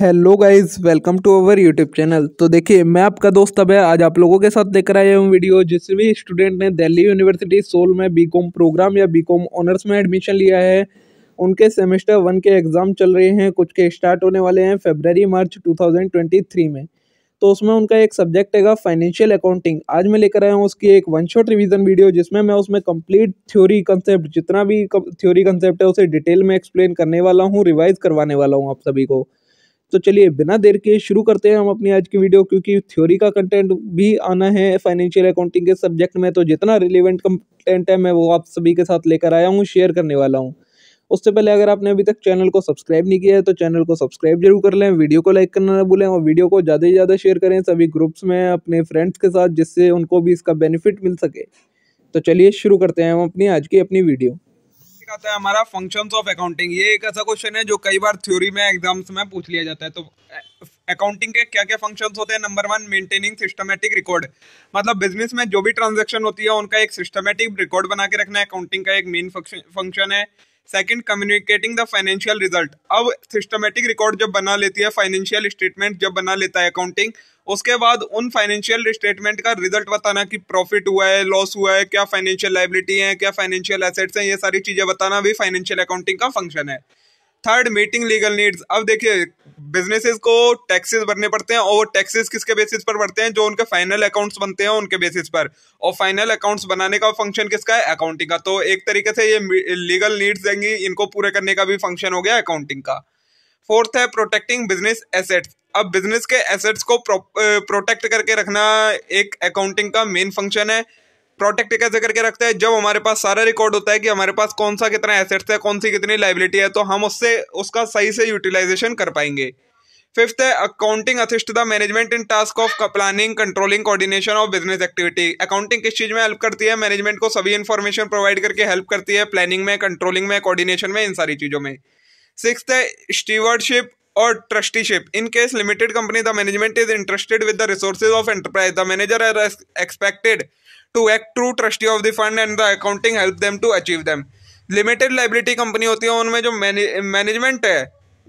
Hello guys welcome to our YouTube channel तो देखिए मैं आपका दोस्त अब है आज आप लोगों के साथ देख आया हूँ वीडियो जिस भी स्टूडेंट ने दिल्ली यूनिवर्सिटी सोल में बीकॉम प्रोग्राम या बीकॉम ऑनर्स में एडमिशन लिया है उनके सेमेस्टर वन के एग्ज़ाम चल रहे हैं कुछ के स्टार्ट होने वाले हैं फेबररी मार्च टू में तो उसमें उनका एक सब्जेक्ट हैगा फाइनेंशियल अकाउंटिंग आज मैं लेकर आया हूँ उसकी एक वन शॉट रिविजन वीडियो जिसमें मैं उसमें कंप्लीट थ्योरी कंसेप्ट जितना भी थ्योरी कंसेप्ट है उसे डिटेल में एक्सप्लेन करने वाला हूँ रिवाइज करवाने वाला हूँ आप सभी को तो चलिए बिना देर के शुरू करते हैं हम अपनी आज की वीडियो क्योंकि थ्योरी का कंटेंट भी आना है फाइनेंशियल अकाउंटिंग के सब्जेक्ट में तो जितना रिलेवेंट कंटेंट है मैं वो आप सभी के साथ लेकर आया हूँ शेयर करने वाला हूँ उससे पहले अगर आपने अभी तक चैनल को सब्सक्राइब नहीं किया है तो चैनल को सब्सक्राइब जरूर कर लें वीडियो को लाइक करना ना भूलें और वीडियो को ज़्यादा से ज़्यादा शेयर करें सभी ग्रुप्स में अपने फ्रेंड्स के साथ जिससे उनको भी इसका बेनिफिट मिल सके तो चलिए शुरू करते हैं हम अपनी आज की अपनी वीडियो सिखाता है हमारा फंक्शंस ऑफ अकाउंटिंग ये एक ऐसा क्वेश्चन है जो कई बार थ्योरी में एग्जाम्स में पूछ लिया जाता है तो अकाउंटिंग के क्या क्या फंक्शंस होते हैं number one maintaining systematic record मतलब बिजनेस में जो भी ट्रांजेक्शन होती है उनका एक सिस्टमेटिक रिकॉर्ड बना के रखना अकाउंटिंग का एक मेन फंक्शन है second communicating the financial result अब सिस्टमेटिक रिकॉर्ड जब बना लेती है फाइनेंशियल स्टेटमेंट जब बना लेता है अकाउंटिंग उसके बाद उन फाइनेंशियल स्टेटमेंट का रिजल्ट बताना कि प्रॉफिट हुआ है लॉस हुआ है क्या फाइनेंशियल लाइबिलिटी है क्या फाइनेंशियल एसेट्स हैं ये सारी चीज़ें बताना भी फाइनेंशियल अकाउंटिंग का फंक्शन है थर्ड मीटिंग लीगल नीड्स अब देखिए बिजनेसेस को टैक्सेस भरने पड़ते हैं और टैक्सेस किसके बेसिस पर भरते हैं जो उनके फाइनल अकाउंट्स बनते हैं उनके बेसिस पर और फाइनल अकाउंट्स बनाने का फंक्शन किसका है अकाउंटिंग का तो एक तरीके से ये लीगल नीड्स देंगी इनको पूरे करने का भी फंक्शन हो गया अकाउंटिंग का फोर्थ है प्रोटेक्टिंग बिजनेस एसेट्स अब बिजनेस के एसेट्स को प्रोटेक्ट करके रखना एक अकाउंटिंग का मेन फंक्शन है प्रोटेक्ट कैसे करके रखते हैं जब हमारे पास सारा रिकॉर्ड होता है कि हमारे पास कौन सा कितना एसेट्स है कौन सी कितनी लाइबिलिटी है तो हम उससे उसका सही से यूटिलाइजेशन कर पाएंगे फिफ्थ है accounting assist the management in task of planning controlling coordination of business activity accounting किस चीज़ में हेल्प करती है मैनेजमेंट को सभी इन्फॉर्मेशन प्रोवाइड करके हेल्प करती है प्लानिंग में कंट्रोलिंग में कोऑर्डिनेशन में इन सारी चीज़ों में सिक्स है स्टीवर्डशिप और trusteeship in case limited company the management is interested with the resources of enterprise the manager are expected to act true trustee of the fund and the accounting help them to achieve them limited liability company होती है उनमें जो management है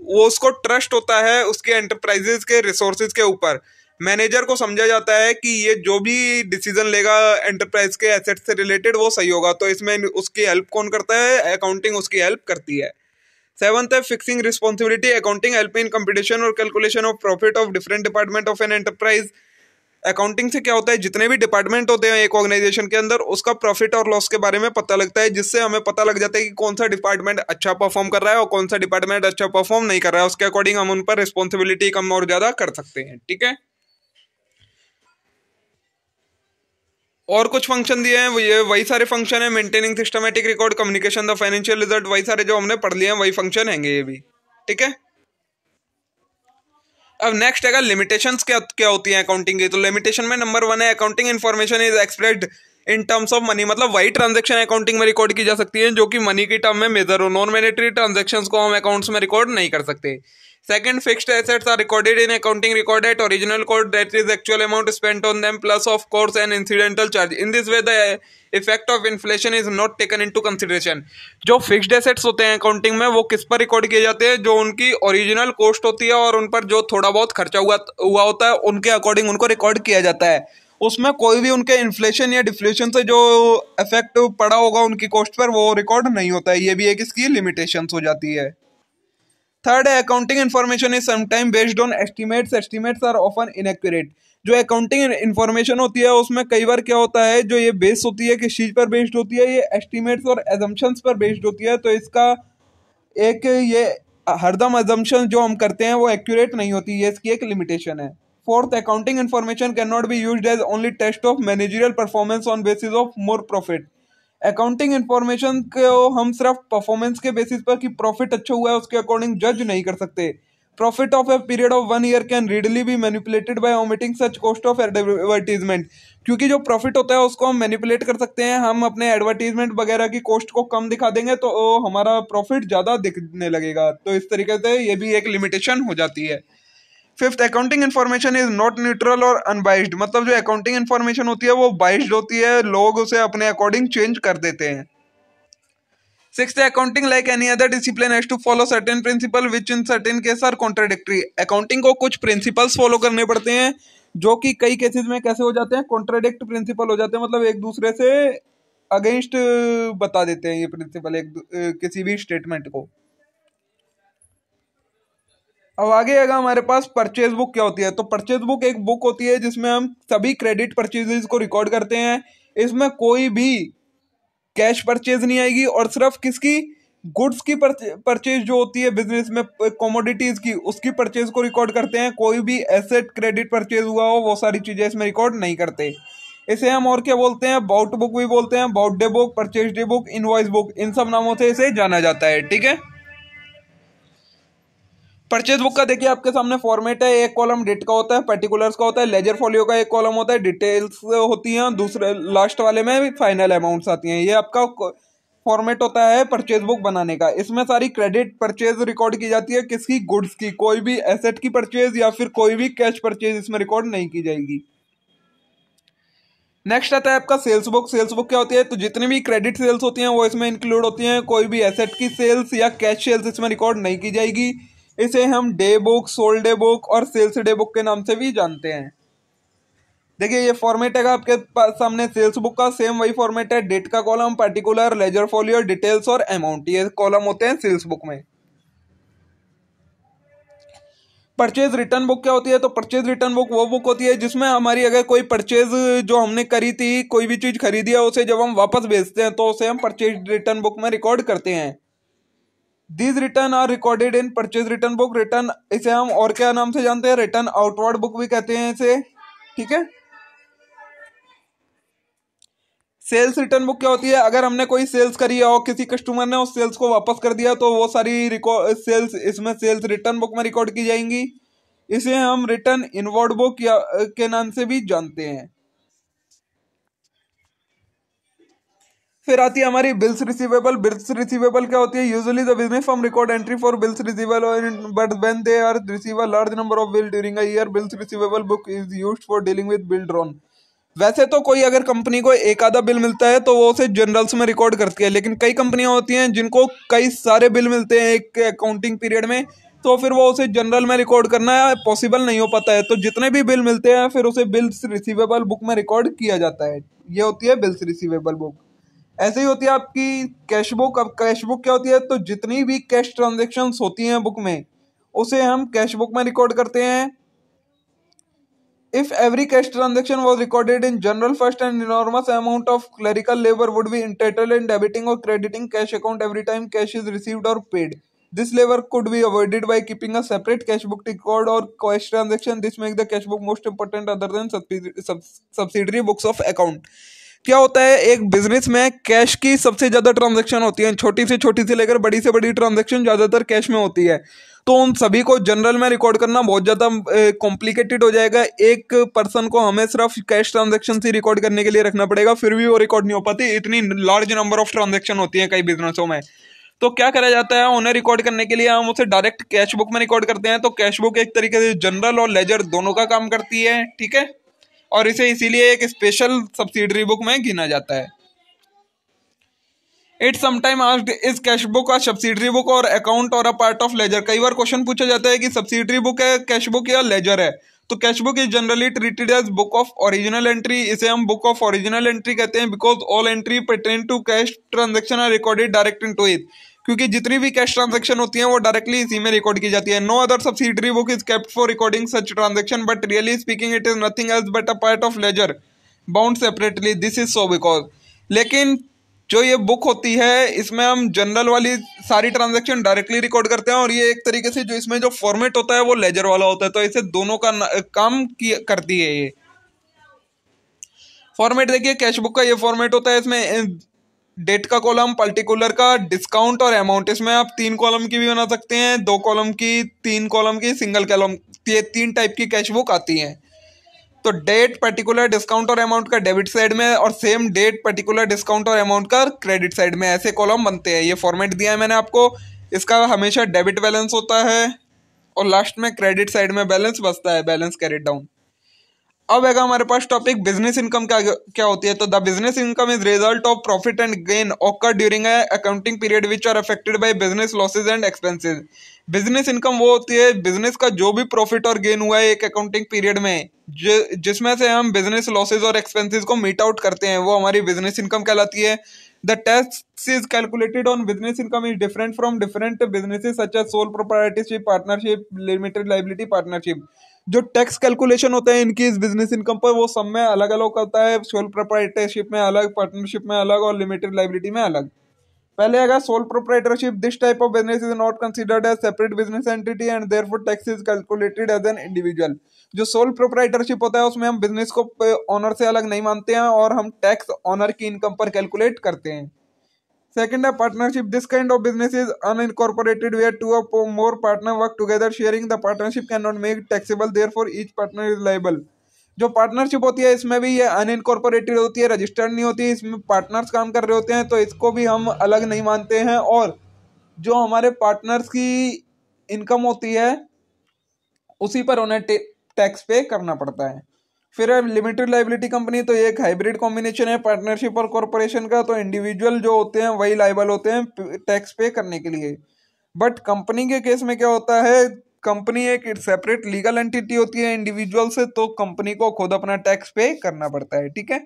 वो उसको trust होता है उसके एंटरप्राइजेज के रिसोर्स के ऊपर मैनेजर को समझा जाता है कि ये जो भी डिसीजन लेगा एंटरप्राइज के एसेट्स से रिलेटेड वो सही होगा तो इसमें उसकी हेल्प कौन करता है अकाउंटिंग उसकी हेल्प करती है सेवंथ है fixing responsibility accounting help in competition और calculation of profit of different department of an enterprise accounting से क्या होता है जितने भी डिपार्टमेंट होते हैं एक ऑर्गेनाइजेशन के अंदर उसका प्रॉफिट और लॉस के बारे में पता लगता है जिससे हमें पता लग जाता है कि कौन सा डिपार्टमेंट अच्छा परफॉर्म कर रहा है और कौन सा डिपार्टमेंट अच्छा परफॉर्म नहीं कर रहा है उसके अकॉर्डिंग हम उन पर रिस्पॉन्सिबिलिटी कम और ज़्यादा कर सकते हैं ठीक है और कुछ फंक्शन दिए हैं ये वही सारे फंक्शन है maintaining systematic record communication the financial result वही सारे जो हमने पढ़ लिए हैं वही फंक्शन हैंगे ये भी ठीक है अब नेक्स्ट है लिमिटेशंस क्या क्या होती है अकाउंटिंग की तो लिमिटेशन में नंबर वन है accounting information is expressed in terms of money मतलब वही ट्रांजेक्शन अकाउंटिंग में रिकॉर्ड की जा सकती है जो कि मनी की टर्म में मेजर हो नॉन मैनेटरी ट्रांजेक्शन को हम अकाउंट्स में रिकॉर्ड नहीं कर सकते second fixed assets are recorded in accounting record at original cost that is actual amount spent on them plus of course and incidental charge in this way the effect of inflation is not taken into consideration जो fixed assets होते हैं accounting में वो किस पर record किए जाते हैं जो उनकी ओरिजिनल कॉस्ट होती है और उन पर जो थोड़ा बहुत खर्चा हुआ हुआ होता है उनके अकॉर्डिंग उनको रिकॉर्ड किया जाता है उसमें कोई भी उनके इन्फ्लेशन या डिफ्लेशन से जो इफेक्ट पड़ा होगा उनकी कॉस्ट पर वो रिकॉर्ड नहीं होता है ये भी एक इसकी लिमिटेशन हो जाती है थर्ड है अकाउंटिंग इन्फॉर्मेशन इज समाइम based on estimates estimates are often inaccurate जो अकाउंटिंग इन्फॉर्मेशन होती है उसमें कई बार क्या होता है जो ये बेस होती है किस चीज़ पर बेस्ड होती है ये एस्टिमेट्स और एजम्पन्स पर बेस्ड होती है तो इसका एक ये हरदम एजम्पन जो हम करते हैं वो एक्यूरेट नहीं होती ये इसकी एक लिमिटेशन है Fourth, accounting information cannot be used as only test of managerial performance on basis of more profit. Accounting information को हम सिर्फ परफॉर्मेंस के बेसिस पर कि प्रॉफिट अच्छा हुआ है उसके अकॉर्डिंग जज नहीं कर सकते profit of a period of one year can readily be manipulated by omitting such cost of advertisement क्योंकि जो प्रॉफिट होता है उसको हम मैनिपुलेट कर सकते हैं हम अपने एडवर्टीजमेंट वगैरह की कॉस्ट को कम दिखा देंगे तो हमारा प्रॉफिट ज़्यादा दिखने लगेगा तो इस तरीके से ये भी एक लिमिटेशन हो जाती है fifth accounting information is not neutral और अनबाइस्ड मतलब जो अकाउंटिंग इन्फॉर्मेशन होती है वो बाइस्ड होती है लोग उसे अपने अकॉर्डिंग चेंज कर देते हैं six accounting like any other discipline has to follow certain principle which in certain case are contradictory accounting को कुछ प्रिंसिपल्स फॉलो करने पड़ते हैं जो कि कई केसेस में कैसे हो जाते हैं कॉन्ट्राडिक्ट प्रिंसिपल हो जाते हैं मतलब एक दूसरे से अगेंस्ट बता देते हैं ये प्रिंसिपल एक किसी भी स्टेटमेंट को अब आगे आएगा हमारे पास परचेज बुक क्या होती है तो परचेज बुक एक बुक होती है जिसमें हम सभी क्रेडिट परचेजेज को रिकॉर्ड करते हैं इसमें कोई भी कैश परचेज नहीं आएगी और सिर्फ किसकी गुड्स की परचेज जो होती है बिजनेस में कॉमोडिटीज़ की उसकी परचेज को रिकॉर्ड करते हैं कोई भी एसेट क्रेडिट परचेज हुआ हो वो सारी चीज़ें इसमें रिकॉर्ड नहीं करते इसे हम और क्या बोलते हैं बाउट बुक भी बोलते हैं bought day book purchase day book invoice book इन सब नामों से इसे जाना जाता है ठीक है परचेज बुक का देखिए आपके सामने फॉर्मेट है एक कॉलम डेट का होता है पर्टिकुलर्स का होता है लेजर फोलियो का एक कॉलम होता है डिटेल्स होती हैं दूसरे लास्ट वाले में फाइनल अमाउंट्स आती हैं ये आपका फॉर्मेट होता है परचेज बुक बनाने का इसमें सारी क्रेडिट परचेज रिकॉर्ड की जाती है किसी गुड्स की कोई भी एसेट की परचेज या फिर कोई भी कैश परचेज इसमें रिकॉर्ड नहीं की जाएगी नेक्स्ट आता है आपका सेल्स बुक सेल्स बुक क्या होती है तो जितनी भी क्रेडिट सेल्स होती हैं वो इसमें इंक्लूड होती हैं कोई भी एसेट की सेल्स या कैश सेल्स इसमें रिकॉर्ड नहीं की जाएगी इसे हम day book sold day book और सेल्स डे बुक के नाम से भी जानते हैं देखिए ये फॉर्मेट है आपके सामने सेल्स बुक का सेम वही फॉर्मेट है डेट का column particular ledger folio details और अमाउंट ये कॉलम होते हैं सेल्स बुक में परचेज रिटर्न बुक क्या होती है तो परचेज रिटर्न बुक वो बुक होती है जिसमें हमारी अगर कोई परचेज जो हमने करी थी कोई भी चीज़ खरीदी है उसे जब हम वापस भेजते हैं तो उसे हम परचेज रिटर्न बुक में रिकॉर्ड करते हैं these return are recorded in purchase return book return इसे हम और क्या नाम से जानते हैं रिटर्न आउटवर्ड बुक भी कहते हैं इसे ठीक है सेल्स रिटर्न बुक क्या होती है अगर हमने कोई सेल्स करी हो किसी कस्टमर ने उस सेल्स को वापस कर दिया तो वो सारी रिकॉर्ड सेल्स इसमें सेल्स रिटर्न बुक में रिकॉर्ड की जाएंगी इसे हम रिटर्न इनवर्ड बुक या के नाम से भी जानते हैं फिर आती है हमारी बिल्स रिसीवेबल बिल्स रिसीवेबल क्या होती है usually the business firm record entry for bills receivable but when they are receive a large number of bill during a year bills receivable book is used for dealing with bill drawn वैसे तो कोई अगर company को एक आधा bill मिलता है तो वो उसे जनरल्स में रिकॉर्ड करती है लेकिन कई कंपनियां होती हैं जिनको कई सारे बिल मिलते हैं एक अकाउंटिंग पीरियड में तो फिर वो उसे जनरल में रिकॉर्ड करना पॉसिबल नहीं हो पाता है तो जितने भी बिल मिलते हैं फिर उसे बिल्स रिसीवेबल बुक में रिकॉर्ड किया जाता है ये होती है बिल्स रिसीवेबल बुक ऐसे ही होती है आपकी कैश बुक अब कैश बुक क्या होती है तो जितनी भी कैश ट्रांजेक्शन होती हैं बुक में उसे हम कैश बुक में रिकॉर्ड करते हैं if every cash transaction was recorded in journal first and enormous amount of clerical labour would be entailed in debiting और crediting cash account every time cash is received और paid this labour could be avoided by keeping a separate cash book record और cash transaction this make the cash book most important other than subsidiary books of account क्या होता है एक business में cash की सबसे ज़्यादा ट्रांजेक्शन होती है छोटी से छोटी से लेकर बड़ी से बड़ी ट्रांजेक्शन ज़्यादातर कैश में होती है तो उन सभी को जनरल में रिकॉर्ड करना बहुत ज़्यादा कॉम्प्लिकेटेड हो जाएगा एक पर्सन को हमें सिर्फ कैश ट्रांजेक्शन ही रिकॉर्ड करने के लिए रखना पड़ेगा फिर भी वो रिकॉर्ड नहीं हो पाती इतनी लार्ज नंबर ऑफ ट्रांजेक्शन होती है कई बिजनेसों में तो क्या करा जाता है उन्हें रिकॉर्ड करने के लिए हम उसे डायरेक्ट कैश बुक में रिकॉर्ड करते हैं तो कैश बुक एक तरीके से जनरल और लेजर दोनों का काम करती है ठीक है और इसे इसीलिए एक स्पेशल सब्सिडरी बुक में गिना जाता है इट समाइम आस्ड इज कैश बुक और सब्सिडरी बुक और अकाउंट और अ पार्ट ऑफ लेजर कई बार क्वेश्चन पूछा जाता है कि सब्सिडरी बुक है कैश बुक या लेजर है तो cash book is generally treated as book of original entry इसे हम बुक ऑफ ओरिजिनल एंट्री कहते हैं because all entry pertaining to cash transaction are recorded direct into it क्योंकि जितनी भी कैश ट्रांजेक्शन होती है वो डायरेक्टली इसी में रिकॉर्ड की जाती है no other subsidiary book is kept for recording such transaction but really speaking it is nothing else but a part of ledger bound separately this is so because लेकिन जो ये बुक होती है इसमें हम जनरल वाली सारी ट्रांजेक्शन डायरेक्टली रिकॉर्ड करते हैं और ये एक तरीके से जो इसमें जो फॉर्मेट होता है वो लेजर वाला होता है तो इसे दोनों का काम करती है ये फॉर्मेट देखिए कैश बुक का ये फॉर्मेट होता है इसमें डेट का कॉलम पर्टिकुलर का डिस्काउंट और अमाउंट इसमें आप तीन कॉलम की भी बना सकते हैं दो कॉलम की तीन कॉलम की सिंगल कॉलम ये तीन टाइप की कैश बुक आती हैं तो डेट पर्टिकुलर डिस्काउंट और अमाउंट का डेबिट साइड में और सेम डेट पर्टिकुलर डिस्काउंट और अमाउंट का क्रेडिट साइड में ऐसे कॉलम बनते हैं ये फॉर्मेट दिया है मैंने आपको इसका हमेशा डेबिट बैलेंस होता है और लास्ट में क्रेडिट साइड में बैलेंस बचता है बैलेंस कैरिट डाउन अब है हमारे पास टॉपिक बिजनेस इनकम क्या क्या होती है तो the business income is result of profit and gain occur during accounting period which are affected by business losses and expenses business income वो होती है बिजनेस का जो भी प्रॉफिट और गेन हुआ है एक अकाउंटिंग पीरियड में जिसमें से हम बिजनेस लॉसेज और एक्सपेंसेस को मीट आउट करते हैं वो हमारी बिजनेस इनकम कहलाती है the tax is calculated on business income is different from different business such as sole proprietorship partnership limited liability partnership जो टैक्स कैलकुलेशन होते हैं इनकी इस बिजनेस इनकम पर वो सब में अलग अलग होता है सोल प्रोपराइटरशिप में अलग पार्टनरशिप में अलग और लिमिटेड लाइबिलिटी में अलग पहले अगर sole proprietorship this type of business is not considered as separate business entity and therefore tax is calculated as an individual जो सोल प्रोप्राइटरशिप होता है उसमें हम बिजनेस को ऑनर से अलग नहीं मानते हैं और हम टैक्स ऑनर की इनकम पर कैलकुलेट करते हैं Second, a partnership. This kind of business is unincorporated where two or more partner work together sharing the partnership cannot make taxable therefore each partner is liable. जो partnership होती है इसमें भी ये अनइनकॉर्पोरेटेड होती है रजिस्टर्ड नहीं होती है इसमें पार्टनर्स काम कर रहे होते हैं तो इसको भी हम अलग नहीं मानते हैं और जो हमारे पार्टनर्स की इनकम होती है उसी पर उन्हें टैक्स पे करना पड़ता है फिर है लिमिटेड लाइबिलिटी कंपनी तो एक हाइब्रिड कॉम्बिनेशन है पार्टनरशिप और कॉरपोरेशन का तो इंडिविजुअल जो होते हैं वही लाइबल होते हैं टैक्स पे करने के लिए बट कंपनी के केस में क्या होता है कंपनी एक सेपरेट लीगल एंटिटी होती है इंडिविजुअल से तो कंपनी को खुद अपना टैक्स पे करना पड़ता है ठीक है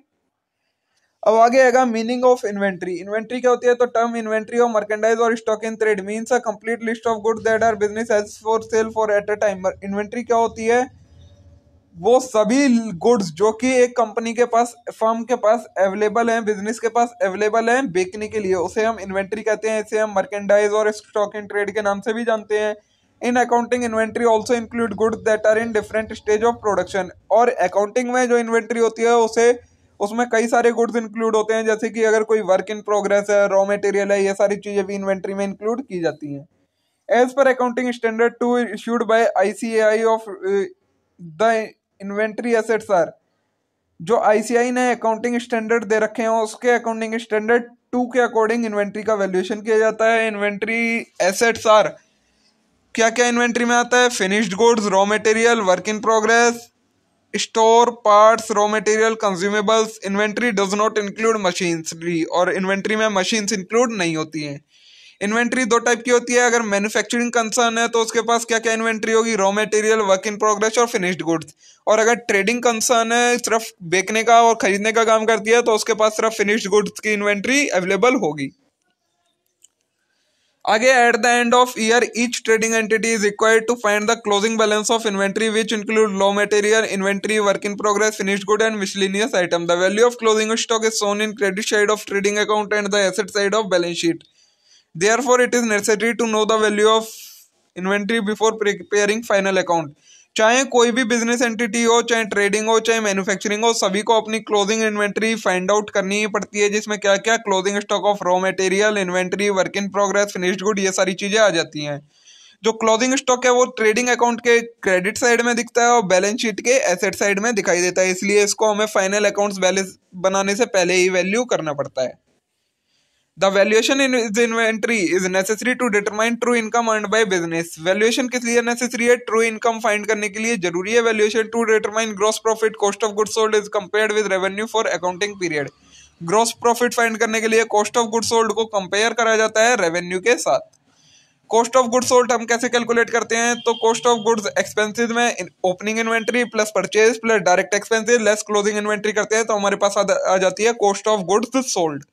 अब आगे आएगा मीनिंग ऑफ इन्वेंट्री इन्वेंट्री क्या होती है तो टर्म इन्वेंट्री ऑफ मर्केंडाइज और stock in trade means a complete list of good that are business as for sale for at a time inventory क्या होती है वो सभी गुड्स जो कि एक कंपनी के पास फर्म के पास अवेलेबल हैं बिजनेस के पास अवेलेबल हैं बेचने के लिए उसे हम इन्वेंट्री कहते हैं इसे हम मर्केंडाइज और स्टॉक इन ट्रेड के नाम से भी जानते हैं in accounting inventory also include goods that are in different stage of production और अकाउंटिंग में जो इन्वेंट्री होती है उसे उसमें कई सारे गुड्स इंक्लूड होते हैं जैसे कि अगर कोई वर्क इन प्रोग्रेस है रॉ मटेरियल है ये सारी चीज़ें भी इन्वेंट्री में इंक्लूड की जाती हैं एज पर accounting standard two issued by I C A I of the inventory assets are जो आईसीआई ने अकाउंटिंग स्टैंडर्ड दे रखे हैं उसके अकाउंटिंग स्टैंडर्ड टू के अकॉर्डिंग इन्वेंट्री का वैल्यूएशन किया जाता है इन्वेंट्री एसेट्स आर क्या क्या इन्वेंट्री में आता है finished goods raw material work in progress store parts raw material consumables inventory does not include machinery और इन्वेंट्री में मशीन्स इंक्लूड नहीं होती हैं इन्वेंट्री दो टाइप की होती है अगर मैन्युफैक्चरिंग कंसर्न है तो उसके पास क्या क्या इन्वेंट्री होगी raw material work in progress और फिनिश्ड गुड्स और अगर ट्रेडिंग कंसर्न है सिर्फ बेचने का और खरीदने का काम करती है तो उसके पास सिर्फ फिनिश्ड गुड्स की इन्वेंट्री अवेलेबल होगी आगे at the end of year each trading entity is required to find the closing balance of inventory which include raw material inventory work in progress finished good and miscellaneous item the value of closing stock is shown in credit side of trading account and the asset side of balance sheet therefore it is necessary to know the value of inventory before preparing final account चाहे कोई भी business entity हो चाहे trading हो चाहे manufacturing हो सभी को अपनी क्लोजिंग इन्वेंट्री फाइंड आउट करनी ही पड़ती है जिसमें क्या क्या closing stock of raw material inventory work in progress finished good ये सारी चीज़ें आ जाती हैं जो क्लोजिंग स्टॉक है वो ट्रेडिंग अकाउंट के क्रेडिट साइड में दिखता है और बैलेंस शीट के एसेट साइड में दिखाई देता है इसलिए इसको हमें फाइनल अकाउंट्स बैलेंस बनाने से पहले ही वैल्यू करना पड़ता है the valuation in is inventory is necessary to determine true income earn by business valuation किस लिए नेसेसरी है ट्रू इनकम फाइंड करने के लिए जरूरी है valuation to determine gross profit cost of goods sold is compare with revenue for accounting period gross profit find करने के लिए कॉस्ट ऑफ गुड्स सोल्ड को कंपेयर करा जाता है रेवेन्यू के साथ कॉस्ट ऑफ गुड्स सोल्ड हम कैसे कैलकुलेट करते हैं तो कॉस्ट ऑफ गुड्स एक्सपेंसेस में opening inventory plus purchase plus direct expenses less closing inventory करते हैं तो हमारे पास आ जाती है कॉस्ट ऑफ गुड्स सोल्ड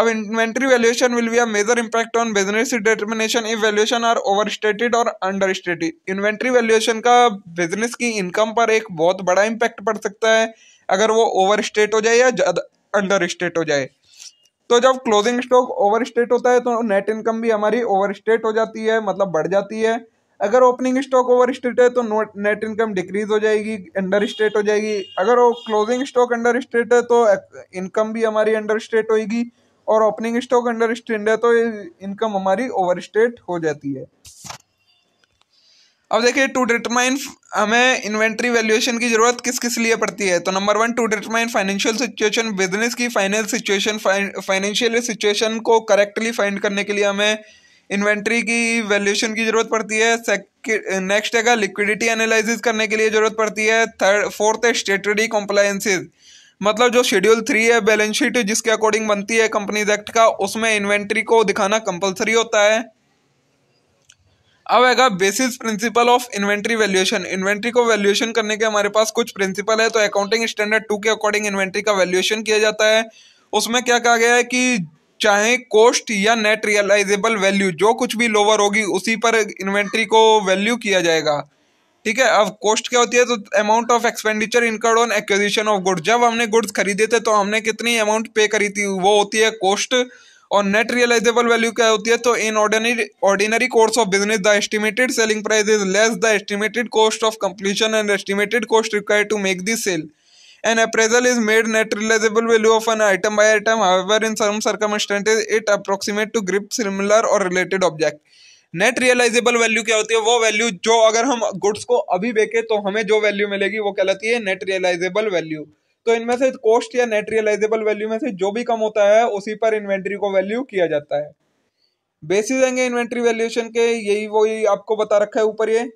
अब valuation will be a major impact on business determination if valuation are overstated और अंडर स्टेटेड इन्वेंट्री वैल्यूएशन का बिजनेस की इनकम पर एक बहुत बड़ा इम्पैक्ट पड़ सकता है अगर वो ओवर स्टेट हो जाए या अंडर स्टेट हो जाए तो जब क्लोजिंग स्टॉक ओवर स्टेट होता है तो नेट इनकम भी हमारी ओवर स्टेट हो जाती है मतलब बढ़ जाती है अगर ओपनिंग स्टॉक ओवर स्टेट है तो नेट इनकम डिक्रीज हो जाएगी अंडर स्टेट हो जाएगी अगर वो क्लोजिंग स्टॉक अंडर स्टेट है तो इनकम भी हमारी अंडर स्टेट होगी और ओपनिंग स्टॉक अंडर स्टेंड है तो इनकम हमारी ओवर स्टेट हो जाती है अब देखिए टू डिटरमाइन हमें इन्वेंट्री वैल्यूएशन की जरूरत किस किस लिए पड़ती है तो number one to determine financial situation business की फाइनेंस सिचुएशन फाइनेंशियल सिचुएशन को करेक्टली फाइंड करने के लिए हमें इन्वेंट्री की वैल्यूएशन की जरूरत पड़ती है नेक्स्ट है लिक्विडिटी एनालिसिस करने के लिए जरूरत पड़ती है थर्ड फोर्थ है स्टेटरी कॉम्प्लायंसेज मतलब जो शेड्यूल थ्री है बैलेंस शीट जिसके अकॉर्डिंग बनती है कंपनीज एक्ट का उसमें इन्वेंट्री को दिखाना कंपलसरी होता है अब आएगा basis principle of inventory valuation inventory को वैल्यूएशन करने के हमारे पास कुछ प्रिंसिपल है तो अकाउंटिंग स्टैंडर्ड टू के अकॉर्डिंग इन्वेंट्री का वैल्यूएशन किया जाता है उसमें क्या कहा गया है कि चाहे कोस्ट या नेट रियलाइजेबल वैल्यू जो कुछ भी लोअर होगी उसी पर इन्वेंट्री को वैल्यू किया जाएगा ठीक है अब कॉस्ट क्या होती है तो amount of expenditure incurred on acquisition of goods जब हमने गुड्स खरीदे थे तो हमने कितनी अमाउंट पे करी थी वो होती है कॉस्ट और नेट रियलाइजेबल वैल्यू क्या होती है तो in ordinary ordinary course of business the estimated selling price is less the estimated cost of completion and estimated cost required to make this sale an appraisal is made net realizable value of an item by item However, in some circumstances, it approximates to grip similar or related net realizable value क्या होती है वो value जो अगर हम goods को अभी बेचे तो हमें जो वैल्यू मिलेगी वो कहलाती है नेट रियलाइजेबल वैल्यू तो इनमें से कॉस्ट या नेट रियलाइजेबल वैल्यू में से जो भी कम होता है उसी पर इन्वेंट्री को वैल्यू किया जाता है बेसिस आएंगे इन्वेंट्री वैल्यूएशन के यही वो ही आपको बता रखा है ऊपर ये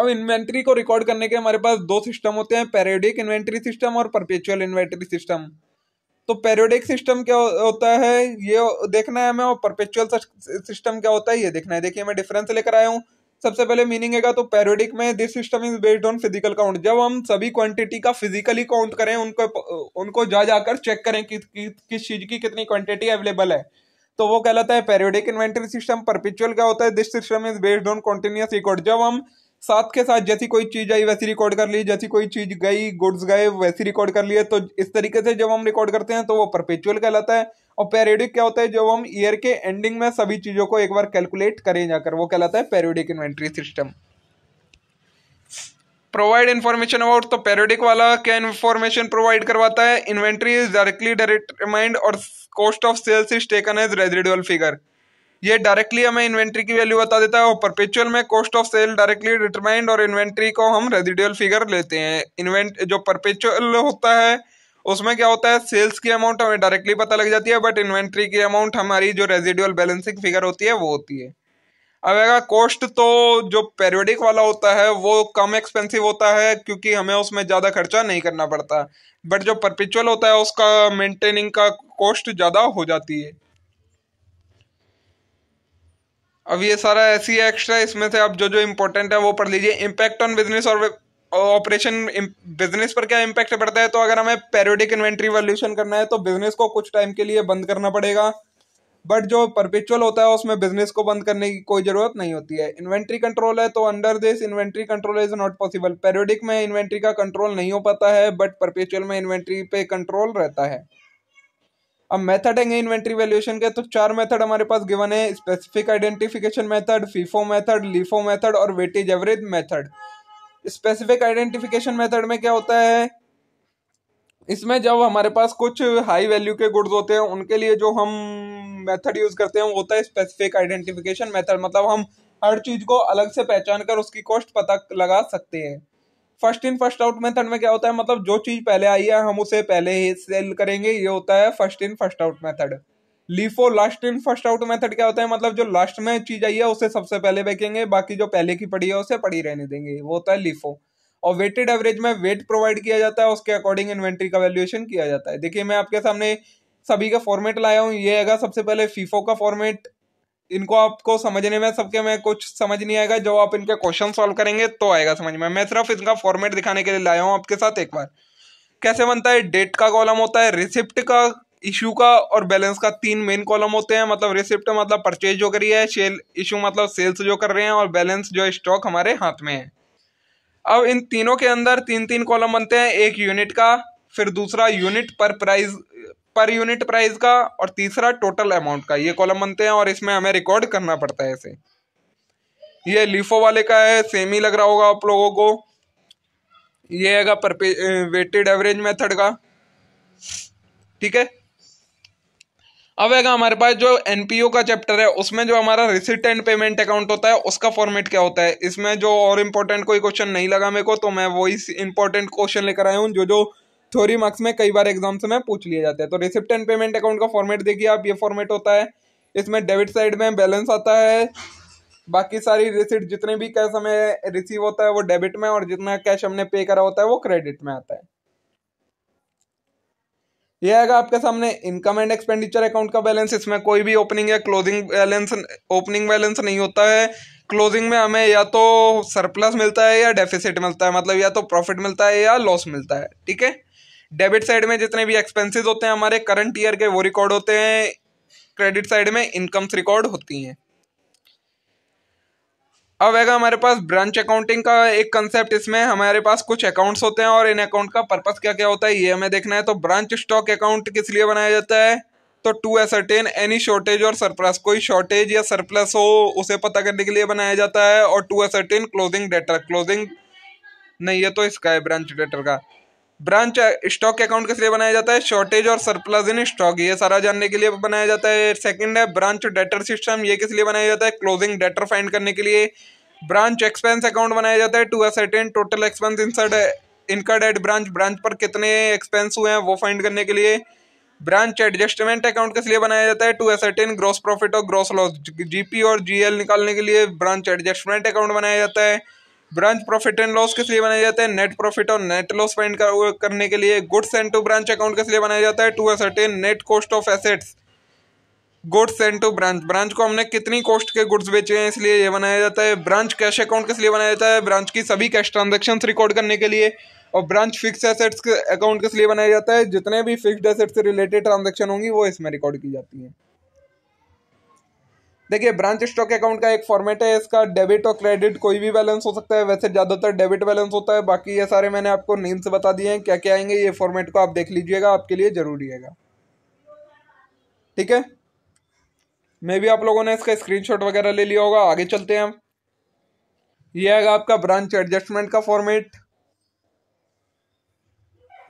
अब इन्वेंट्री को रिकॉर्ड करने के हमारे पास दो सिस्टम होते हैं पेरियोडिक इन्वेंट्री सिस्टम और परपेचुअल इन्वेंट्री सिस्टम तो पेरियोडिक सिस्टम क्या होता है ये देखना है हमें और परपेचुअल सिस्टम क्या होता है ये देखना है देखिए मैं डिफरेंस लेकर आया हूँ सबसे पहले मीनिंग है तो पेरियोडिक में this system is based on physical count जब हम सभी क्वांटिटी का फिजिकली काउंट करें उनको उनको जा जाकर चेक करें कि, कि, किस चीज़ की कितनी क्वांटिटी अवेलेबल है तो वो कहलाता है पेरियोडिक इन्वेंटरी सिस्टम परपेचुअल क्या होता है this system is based on continuous record जब हम साथ के साथ जैसी कोई चीज़ आई वैसी रिकॉर्ड कर ली जैसी कोई चीज़ गई गुड्स गए वैसी रिकॉर्ड कर लिए तो इस तरीके से जब हम रिकॉर्ड करते हैं तो वो परपेचुअल कहलाता है और पेरियोडिक क्या होता है जब हम ईयर के एंडिंग में सभी चीज़ों को एक बार कैलकुलेट करें जाकर वो कहलाता है periodic inventory system provide information about तो पेरियोडिक वाला क्या इन्फॉर्मेशन प्रोवाइड करवाता है इन्वेंट्री इज डायरेक्टली डिटरमाइंड और cost of sales is taken as residual figure ये डायरेक्टली हमें इन्वेंट्री की वैल्यू बता देता है और परपेचुअल में cost of sale directly determined और इन्वेंट्री को हम रेजिडुअल फिगर लेते हैं इन्वेंट जो परपेचुअल होता है उसमें क्या होता है सेल्स की अमाउंट हमें डायरेक्टली पता लग जाती है बट इन्वेंट्री की अमाउंट हमारी जो रेजिडुअल बैलेंसिंग फिगर होती है वो होती है अब अगर कॉस्ट तो जो पेरियोडिक वाला होता है वो कम एक्सपेंसिव होता है क्योंकि हमें उसमें ज़्यादा खर्चा नहीं करना पड़ता बट जो परपिचुअल होता है उसका मेंटेनिंग का कॉस्ट ज़्यादा हो जाती है अब ये सारा ऐसी एक्स्ट्रा इसमें से आप जो जो इम्पोर्टेंट है वो पढ़ लीजिए इम्पैक्ट ऑन बिजनेस और ऑपरेशन बिजनेस पर क्या इम्पैक्ट पड़ता है तो अगर हमें पेरियोडिक इन्वेंट्री वैल्यूशन करना है तो बिजनेस को कुछ टाइम के लिए बंद करना पड़ेगा बट जो परपेचुअल होता है उसमें बिजनेस को बंद करने की कोई ज़रूरत नहीं होती है इन्वेंट्री कंट्रोल है तो under this inventory control is not possible periodic में इन्वेंट्री का कंट्रोल नहीं हो पाता है बट परपेचुअल में इन्वेंट्री पे कंट्रोल रहता है अब मेथड है इन्वेंट्री वैल्यूएशन के तो चार मेथड हमारे पास गिवन है specific identification method FIFO method LIFO method और weightage average method specific identification method में क्या होता है इसमें जब हमारे पास कुछ हाई वैल्यू के गुड्स होते हैं उनके लिए जो हम मेथड यूज़ करते हैं वो होता है स्पेसिफिक आइडेंटिफिकेशन मेथड मतलब हम हर चीज़ को अलग से पहचान कर उसकी कॉस्ट पता लगा सकते हैं first in first out method में तो क्या होता है मतलब जो चीज पहले आई है हम उसे पहले ही सेल करेंगे ये होता है first in first out method LIFO last in first out method क्या होता है मतलब जो लास्ट में चीज आई है उसे सबसे पहले बेचेंगे बाकी जो पहले की पड़ी है उसे पड़ी रहने देंगे वो होता है लीफो और वेटेड एवरेज में वेट प्रोवाइड किया जाता है उसके अकॉर्डिंग इन्वेंट्री का वैल्यूएशन किया जाता है देखिए मैं आपके सामने सभी का फॉर्मेट लाया हूँ ये है सबसे पहले फीफो का फॉर्मेट इनको आपको समझने में सबके में कुछ समझ नहीं आएगा जब आप इनके क्वेश्चन सॉल्व करेंगे तो आएगा समझ में मैं सिर्फ इनका फॉर्मेट दिखाने के लिए लाया हूँ आपके साथ एक बार कैसे बनता है डेट का कॉलम होता है रिसिप्ट का इशू का और बैलेंस का तीन मेन कॉलम होते हैं मतलब रिसिप्ट मतलब परचेज जो करी है सेल इशू मतलब सेल्स जो कर रहे हैं और बैलेंस जो स्टॉक हमारे हाथ में है अब इन तीनों के अंदर तीन तीन कॉलम बनते हैं एक यूनिट का फिर दूसरा यूनिट पर प्राइस पर यूनिट प्राइस का और तीसरा टोटल अमाउंट का ये कॉलम बनते हैं और इसमें हमें रिकॉर्ड करना पड़ता है इसे ये लिफो वाले का है सेम ही लग रहा होगा आप लोगों को ये हैगा पर वेटेड एवरेज मेथड का ठीक है अब हैगा हमारे पास जो एनपीओ का चैप्टर है उसमें जो हमारा रिसिट एंड पेमेंट अकाउंट होता है उसका फॉर्मेट क्या होता है इसमें जो और इम्पोर्टेंट कोई क्वेश्चन नहीं लगा मेरे को तो मैं वही इम्पोर्टेंट क्वेश्चन लेकर आया हूँ जो जो थ्योरी मार्क्स में कई बार एग्जाम्स में पूछ लिए जाते हैं तो रिसिप्ट एंड पेमेंट अकाउंट का फॉर्मेट देखिए आप ये फॉर्मेट होता है इसमें डेबिट साइड में बैलेंस आता है बाकी सारी रिसिप्ट जितने भी कैश हमें रिसीव होता है वो डेबिट में और जितना कैश हमने पे करा होता है वो क्रेडिट में आता है यह आएगा आपके सामने इनकम एंड एक्सपेंडिचर अकाउंट का बैलेंस इसमें कोई भी ओपनिंग या क्लोजिंग बैलेंस ओपनिंग बैलेंस नहीं होता है क्लोजिंग में हमें या तो सरप्लस मिलता है या डेफिसिट मिलता है मतलब या तो प्रॉफिट मिलता है या लॉस मिलता है ठीक है डेबिट साइड में जितने भी एक्सपेंसेस होते हैं हमारे करंट ईयर के वो रिकॉर्ड होते हैं क्रेडिट साइड में इनकम्स रिकॉर्ड होती हैं अब आएगा हमारे पास ब्रांच अकाउंटिंग का एक कंसेप्ट इसमें हमारे पास कुछ अकाउंट्स होते हैं और इन अकाउंट का पर्पस क्या क्या होता है ये हमें देखना है तो ब्रांच स्टॉक अकाउंट किस लिए बनाया जाता है तो टू एसरटेन एनी शॉर्टेज और सरप्लस कोई शॉर्टेज या सरप्लस हो उसे पता करने के लिए बनाया जाता है और to ascertain closing debtor closing नहीं है तो इसका है ब्रांच डेटर का ब्रांच स्टॉक अकाउंट किस लिए बनाया जाता है शॉर्टेज और सरप्लस इन स्टॉक ये सारा जानने के लिए बनाया जाता है सेकंड है ब्रांच डेटर सिस्टम ये किस लिए बनाया जाता है क्लोजिंग डेटर फाइंड करने के लिए ब्रांच एक्सपेंस अकाउंट बनाया जाता है to ascertain total expense incurred incurred at branch branch पर कितने एक्सपेंस हुए हैं वो फाइंड करने के लिए ब्रांच एडजस्टमेंट अकाउंट किस लिए बनाया जाता है टू असेटेन ग्रॉस प्रॉफिट और ग्रॉस लॉस जीपी और जीएल निकालने के लिए ब्रांच एडजस्टमेंट अकाउंट बनाया जाता है ब्रांच प्रॉफिट एंड लॉस किस लिए बनाया जाता है नेट प्रॉफिट और नेट लॉस फाइंड करने के लिए goods and to branch account किस लिए बनाया जाता है to ascertain net cost of assets goods and to branch branch को हमने कितनी कॉस्ट के गुड्स बेचे हैं इसलिए यह बनाया जाता है ब्रांच कैश अकाउंट किस लिए बनाया जाता है ब्रांच की सभी कैश ट्रांजेक्शन रिकॉर्ड करने के लिए और ब्रांच फिक्स एसेट्स अकाउंट किस लिए बनाया जाता है जितने भी फिक्स एसेट्स से रिलेटेड ट्रांजेक्शन होंगी वो इसमें रिकॉर्ड की जाती है देखिए ब्रांच स्टॉक अकाउंट का एक फॉर्मेट है इसका डेबिट और क्रेडिट कोई भी बैलेंस हो सकता है वैसे ज़्यादातर डेबिट बैलेंस होता है बाकी ये सारे मैंने आपको नींद से बता दिए हैं क्या क्या आएंगे ये फॉर्मेट को आप देख लीजिएगा आपके लिए जरूरी है ठीक है मे भी आप लोगों ने इसका स्क्रीनशॉट वगैरह ले लिया होगा आगे चलते हैं हम यह आएगा आपका ब्रांच एडजस्टमेंट का फॉर्मेट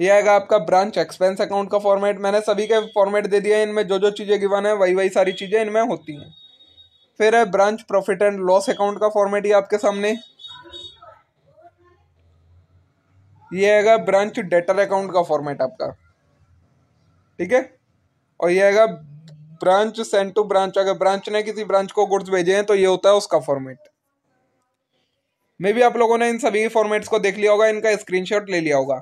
यह आएगा आपका ब्रांच एक्सपेंस अकाउंट का फॉर्मेट मैंने सभी के फॉर्मेट दे दिया है इनमें जो जो चीज़ें गिवन है वही वही सारी चीज़ें इनमें होती हैं फिर है branch profit and loss account का फॉर्मेट ये आपके सामने ये आएगा ब्रांच डेटर अकाउंट का फॉर्मेट आपका ठीक है और ये आएगा ब्रांच सेंट टू ब्रांच अगर ब्रांच ने किसी ब्रांच को गुड्स भेजे हैं तो ये होता है उसका फॉर्मेट मे भी आप लोगों ने इन सभी फॉर्मेट्स को देख लिया होगा इनका स्क्रीनशॉट ले लिया होगा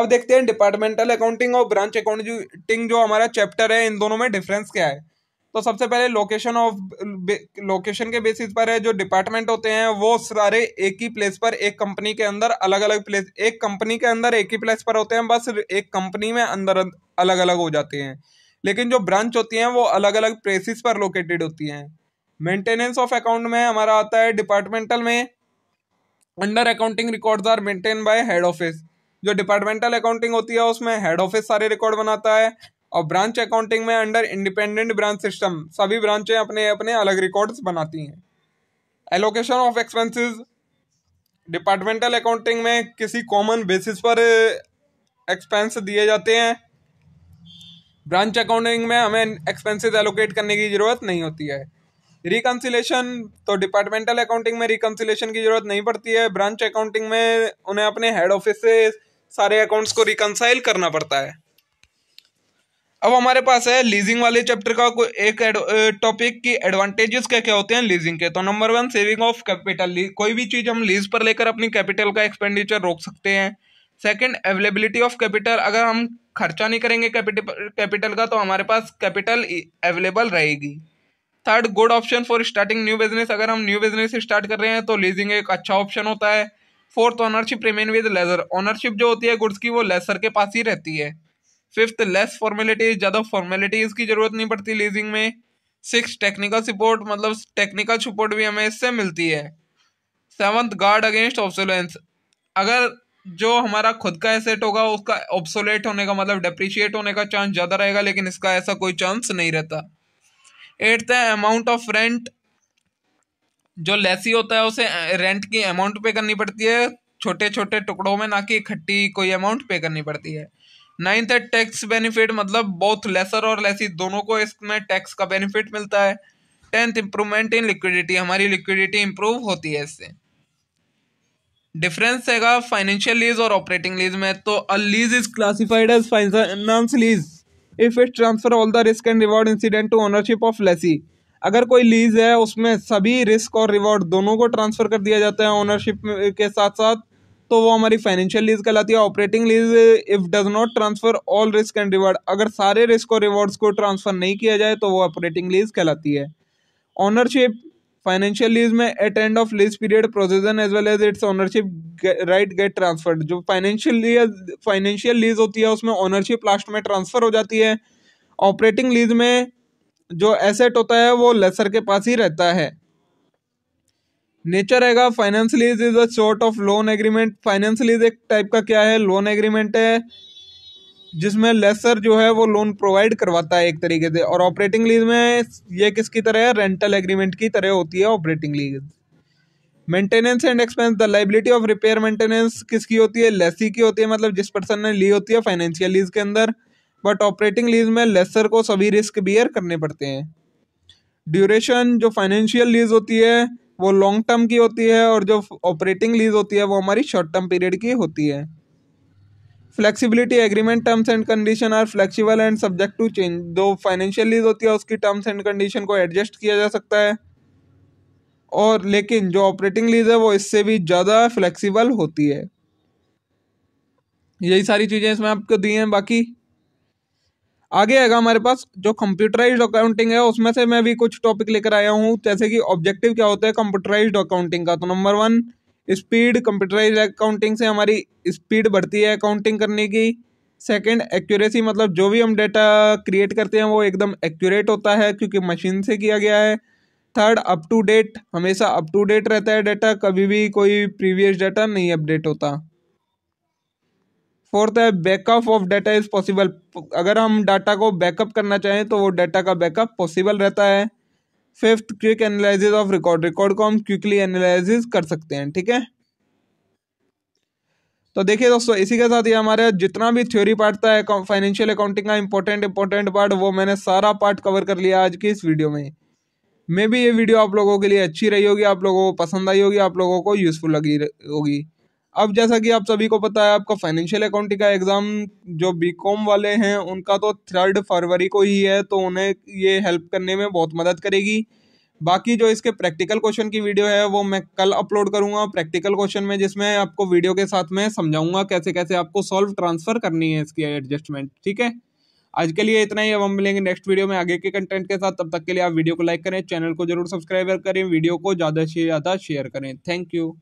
अब देखते हैं डिपार्टमेंटल अकाउंटिंग और ब्रांच अकाउंटिंग जो हमारा चैप्टर है इन दोनों में डिफरेंस क्या है तो सबसे पहले लोकेशन ऑफ लोकेशन के बेसिस पर है जो डिपार्टमेंट होते हैं वो सारे एक ही प्लेस पर एक कंपनी के अंदर अलग अलग प्लेस एक कंपनी के अंदर एक ही प्लेस पर होते हैं बस एक कंपनी में अंदर अलग अलग हो जाते हैं लेकिन जो ब्रांच होती हैं वो अलग अलग प्लेसिस पर लोकेटेड होती हैं मेंटेनेंस ऑफ अकाउंट में हमारा आता है डिपार्टमेंटल में under accounting records are maintain by head office जो डिपार्टमेंटल अकाउंटिंग होती है उसमें हेड ऑफिस सारे रिकॉर्ड बनाता है और ब्रांच अकाउंटिंग में अंडर इंडिपेंडेंट ब्रांच सिस्टम सभी ब्रांचें अपने अपने अलग रिकॉर्ड्स बनाती हैं allocation of expenses departmental accounting में किसी कॉमन बेसिस पर एक्सपेंस uh, दिए जाते हैं ब्रांच अकाउंटिंग में हमें एक्सपेंसेस एलोकेट करने की ज़रूरत नहीं होती है रिकन्सिलेशन तो डिपार्टमेंटल अकाउंटिंग में रिकन्सिलेशन की ज़रूरत नहीं पड़ती है ब्रांच अकाउंटिंग में उन्हें अपने हेड ऑफिस से सारे अकाउंट्स को रिकन्साइल करना पड़ता है अब हमारे पास है लीजिंग वाले चैप्टर का एक टॉपिक की एडवांटेजेस क्या क्या होते हैं लीजिंग के तो number one saving of capital कोई भी चीज़ हम लीज पर लेकर अपनी कैपिटल का एक्सपेंडिचर रोक सकते हैं सेकंड अवेलेबिलिटी ऑफ कैपिटल अगर हम खर्चा नहीं करेंगे कैपिटल कैपिटल का तो हमारे पास कैपिटल अवेलेबल रहेगी third good option for starting new business अगर हम न्यू बिजनेस स्टार्ट कर रहे हैं तो लीजिंग एक अच्छा ऑप्शन होता है fourth ownership remain with lessor ownership जो होती है गुड्स की वो लेसर के पास ही रहती है फिफ्थ लेस फॉर्मेलिटीज ज़्यादा फॉर्मेलिटीज़ की ज़रूरत नहीं पड़ती लीजिंग में सिक्स टेक्निकल सपोर्ट मतलब टेक्निकल सपोर्ट भी हमें इससे मिलती है सेवंथ गार्ड अगेंस्ट ऑब्सोलेंस अगर जो हमारा खुद का एसेट होगा उसका ऑब्सोलेट होने का मतलब डिप्रिशिएट होने का चांस ज़्यादा रहेगा लेकिन इसका ऐसा कोई चांस नहीं रहता एट्थ है अमाउंट ऑफ रेंट जो लेसी होता है उसे रेंट की अमाउंट पे करनी पड़ती है छोटे छोटे टुकड़ों में ना कि इकट्ठी कोई अमाउंट पे करनी पड़ती है नाइन्थ है टैक्स बेनिफिट मतलब बोथ लेसर और लेसी दोनों को इसमें टैक्स का बेनिफिट मिलता है टेंथ इंप्रूवमेंट इन लिक्विडिटी हमारी लिक्विडिटी इंप्रूव होती है इससे डिफरेंस हैगा फाइनेंशियल लीज और ऑपरेटिंग लीज में तो a lease is classified as finance lease if it transfer all the risk and reward incident to ownership of lessee अगर कोई लीज है उसमें सभी रिस्क और रिवॉर्ड दोनों को ट्रांसफर कर दिया जाता है ओनरशिप के साथ साथ तो वो हमारी फाइनेंशियल लीज कहलाती है operating lease if does not transfer all risk and reward अगर सारे रिस्क और रिवॉर्ड्स को ट्रांसफर नहीं किया जाए तो वो ऑपरेटिंग लीज कहलाती है ऑनरशिप फाइनेंशियल लीज में at end of lease period possession as well as its ownership right get transferred जो फाइनेंशियल फाइनेंशियल लीज होती है उसमें ऑनरशिप लास्ट में ट्रांसफर हो जाती है ऑपरेटिंग लीज में जो एसेट होता है वो लेसर के पास ही रहता है नेचर रहेगा finance lease is a sort of loan agreement finance lease एक टाइप का क्या है लोन एग्रीमेंट है जिसमें लेसर जो है वो लोन प्रोवाइड करवाता है एक तरीके से और ऑपरेटिंग लीज में ये किसकी तरह है रेंटल एग्रीमेंट की तरह होती है operating lease maintenance and expense the liability of repair maintenance किसकी होती है लेसी की होती है मतलब जिस पर्सन ने ली होती है फाइनेंशियल लीज के अंदर बट ऑपरेटिंग लीज में लेसर को सभी रिस्क बियर करने पड़ते हैं ड्यूरेशन जो फाइनेंशियल लीज होती है वो लॉन्ग टर्म की होती है और जो ऑपरेटिंग लीज होती है वो हमारी शॉर्ट टर्म पीरियड की होती है flexibility agreement terms and condition are flexible and subject to change जो फाइनेंशियल लीज होती है उसकी टर्म्स एंड कंडीशन को एडजस्ट किया जा सकता है और लेकिन जो ऑपरेटिंग लीज है वो इससे भी ज़्यादा फ्लेक्सिबल होती है यही सारी चीज़ें इसमें आपको दी हैं बाकी आगे आएगा हमारे पास जो कंप्यूटराइज्ड अकाउंटिंग है उसमें से मैं भी कुछ टॉपिक लेकर आया हूँ जैसे कि ऑब्जेक्टिव क्या होता है कंप्यूटराइज्ड अकाउंटिंग का तो number one speed computerise accounting से हमारी स्पीड बढ़ती है अकाउंटिंग करने की सेकेंड एक्यूरेसी मतलब जो भी हम डेटा क्रिएट करते हैं वो एकदम एक्यूरेट होता है क्योंकि मशीन से किया गया है थर्ड अप टू डेट हमेशा अप टू डेट रहता है डेटा कभी भी कोई प्रीवियस डेटा नहीं अपडेट होता फोर्थ है backup of data is possible अगर हम डाटा को बैकअप करना चाहें तो वो डाटा का बैकअप पॉसिबल रहता है fifth quick analysis of record record को हम क्विकली एनालिसिस कर सकते हैं ठीक है तो देखिए दोस्तों इसी के साथ ये हमारे जितना भी थ्योरी पार्ट था फाइनेंशियल अकाउंटिंग का इंपॉर्टेंट इंपॉर्टेंट पार्ट वो मैंने सारा पार्ट कवर कर लिया आज की इस वीडियो में मे भी ये वीडियो आप लोगों के लिए अच्छी रही होगी आप लोगों को पसंद आई होगी आप लोगों को यूज़फुल लगी होगी अब जैसा कि आप सभी को पता है आपका फाइनेंशियल अकाउंटिंग का एग्ज़ाम जो बीकॉम वाले हैं उनका तो थर्ड फरवरी को ही है तो उन्हें ये हेल्प करने में बहुत मदद करेगी बाकी जो इसके प्रैक्टिकल क्वेश्चन की वीडियो है वो मैं कल अपलोड करूंगा प्रैक्टिकल क्वेश्चन में जिसमें आपको वीडियो के साथ में समझाऊंगा कैसे कैसे आपको सॉल्व ट्रांसफ़र करनी है इसकी एडजस्टमेंट ठीक है आज के लिए इतना ही अब हम मिलेंगे नेक्स्ट वीडियो में आगे के कंटेंट के साथ तब तक के लिए आप वीडियो को लाइक करें चैनल को जरूर सब्सक्राइब करें वीडियो को ज़्यादा से ज़्यादा शेयर करें थैंक यू